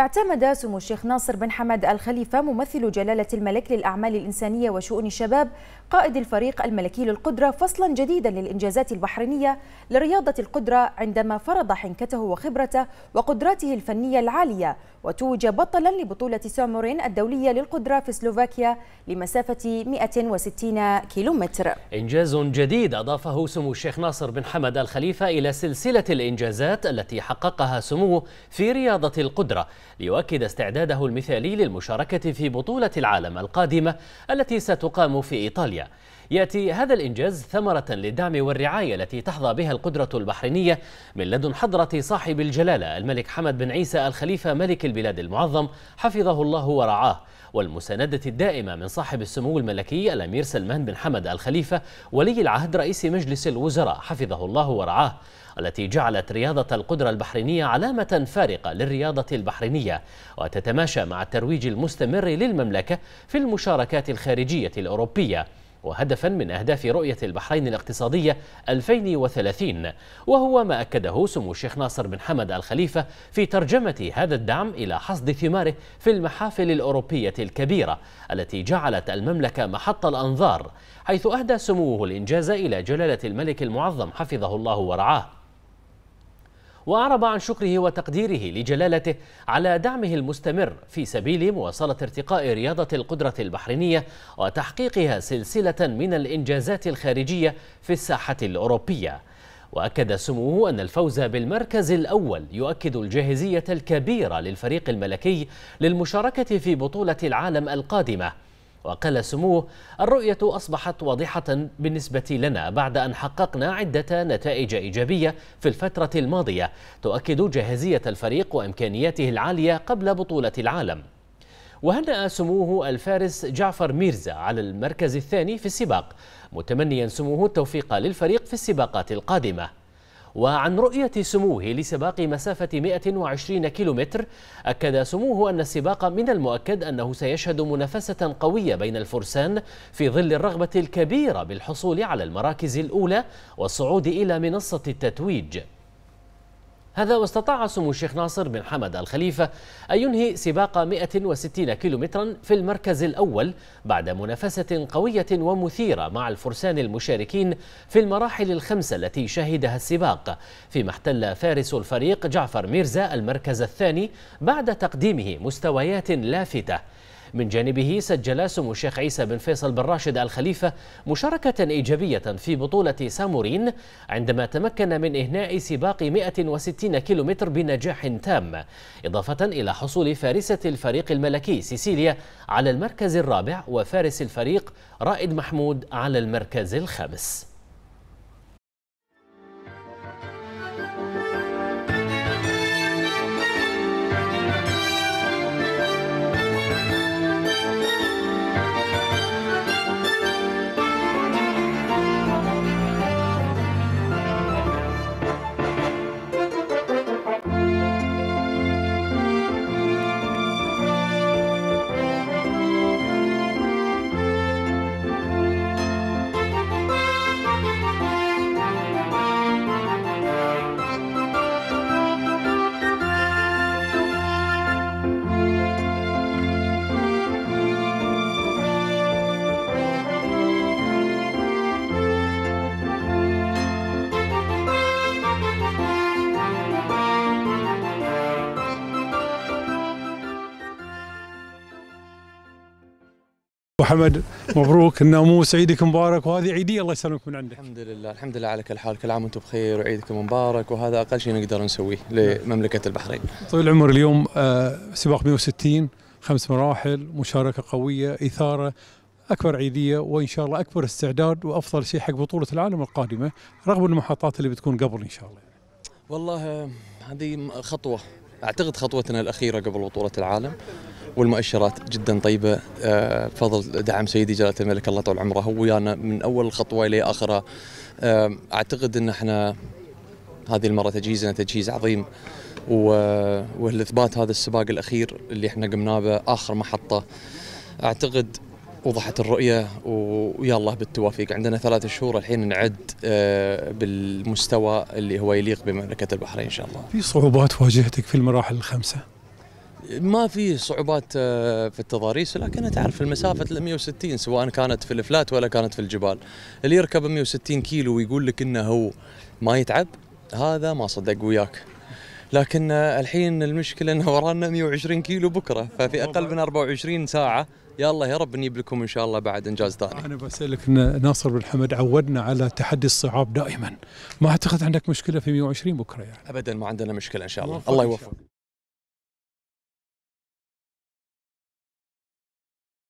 اعتمد سمو الشيخ ناصر بن حمد الخليفة ممثل جلالة الملك للأعمال الإنسانية وشؤون الشباب قائد الفريق الملكي للقدرة فصلا جديدا للإنجازات البحرينية لرياضة القدرة عندما فرض حنكته وخبرته وقدراته الفنية العالية وتوج بطلا لبطولة سامورين الدولية للقدرة في سلوفاكيا لمسافة 160 كيلومتر إنجاز جديد أضافه سمو الشيخ ناصر بن حمد الخليفة إلى سلسلة الإنجازات التي حققها سموه في رياضة القدرة ليؤكد استعداده المثالي للمشاركة في بطولة العالم القادمة التي ستقام في إيطاليا يأتي هذا الإنجاز ثمرة للدعم والرعاية التي تحظى بها القدرة البحرينية من لدن حضرة صاحب الجلالة الملك حمد بن عيسى الخليفة ملك البلاد المعظم حفظه الله ورعاه والمساندة الدائمة من صاحب السمو الملكي الأمير سلمان بن حمد الخليفة ولي العهد رئيس مجلس الوزراء حفظه الله ورعاه التي جعلت رياضة القدرة البحرينية علامة فارقة للرياضة البحرينية وتتماشى مع الترويج المستمر للمملكة في المشاركات الخارجية الأوروبية وهدفا من أهداف رؤية البحرين الاقتصادية 2030 وهو ما أكده سمو الشيخ ناصر بن حمد الخليفة في ترجمة هذا الدعم إلى حصد ثماره في المحافل الأوروبية الكبيرة التي جعلت المملكة محط الأنظار حيث أهدى سموه الإنجاز إلى جلالة الملك المعظم حفظه الله ورعاه وأعرب عن شكره وتقديره لجلالته على دعمه المستمر في سبيل مواصلة ارتقاء رياضة القدرة البحرينية وتحقيقها سلسلة من الإنجازات الخارجية في الساحة الأوروبية وأكد سموه أن الفوز بالمركز الأول يؤكد الجاهزية الكبيرة للفريق الملكي للمشاركة في بطولة العالم القادمة وقال سموه الرؤية أصبحت واضحة بالنسبة لنا بعد أن حققنا عدة نتائج إيجابية في الفترة الماضية تؤكد جاهزية الفريق وإمكانياته العالية قبل بطولة العالم وهنأ سموه الفارس جعفر ميرزا على المركز الثاني في السباق متمنيا سموه التوفيق للفريق في السباقات القادمه وعن رؤية سموه لسباق مسافة 120 كيلومتر أكد سموه أن السباق من المؤكد أنه سيشهد منافسة قوية بين الفرسان في ظل الرغبة الكبيرة بالحصول على المراكز الأولى والصعود إلى منصة التتويج هذا واستطاع سمو الشيخ ناصر بن حمد الخليفة أن ينهي سباق 160 كيلومترا في المركز الأول بعد منافسة قوية ومثيرة مع الفرسان المشاركين في المراحل الخمسة التي شهدها السباق فيما احتل فارس الفريق جعفر ميرزا المركز الثاني بعد تقديمه مستويات لافتة من جانبه سجل سمو الشيخ عيسى بن فيصل بن راشد الخليفة مشاركة إيجابية في بطولة سامورين عندما تمكن من إهناء سباق 160 كيلومتر بنجاح تام إضافة إلى حصول فارسة الفريق الملكي سيسيليا على المركز الرابع وفارس الفريق رائد محمود على المركز الخامس ابو حمد مبروك الناموس عيدك مبارك وهذه عيديه الله يسلمك من عندك. الحمد لله الحمد لله على كل حال كل عام وانتم بخير وعيدكم مبارك وهذا اقل شيء نقدر نسويه لمملكه البحرين. طويل العمر اليوم آه، سباق 160 خمس مراحل مشاركه قويه اثاره اكبر عيديه وان شاء الله اكبر استعداد وافضل شيء حق بطوله العالم القادمه رغم المحطات اللي بتكون قبل ان شاء الله. والله هذه خطوه اعتقد خطوتنا الاخيره قبل بطوله العالم والمؤشرات جدا طيبه بفضل آه، دعم سيدي جلاله الملك الله يطول عمره هو ويانا يعني من اول خطوه الى اخرها آه، اعتقد ان احنا هذه المره تجهيزنا تجهيز عظيم والاثبات هذا السباق الاخير اللي احنا قمناه به اخر محطه اعتقد وضحت الرؤية ويا الله بالتوافيق عندنا ثلاثة شهور الحين نعد آه، بالمستوى اللي هو يليق بمملكة البحرين إن شاء الله في صعوبات واجهتك في المراحل الخمسة؟ ما في صعوبات آه، في التضاريس لكن تعرف المسافه ال 160 سواء كانت في الفلات ولا كانت في الجبال اللي يركب 160 كيلو ويقول لك انه هو ما يتعب هذا ما صدق وياك لكن آه، الحين المشكله انه ورانا 120 كيلو بكره ففي اقل من 24 ساعه يا الله يا رب نجيب لكم ان شاء الله بعد انجاز ثاني. انا بسالك ناصر بن حمد عودنا على تحدي الصعاب دائما ما اعتقد عندك مشكله في 120 بكره يعني. ابدا ما عندنا مشكله ان شاء الله الله يوفقك.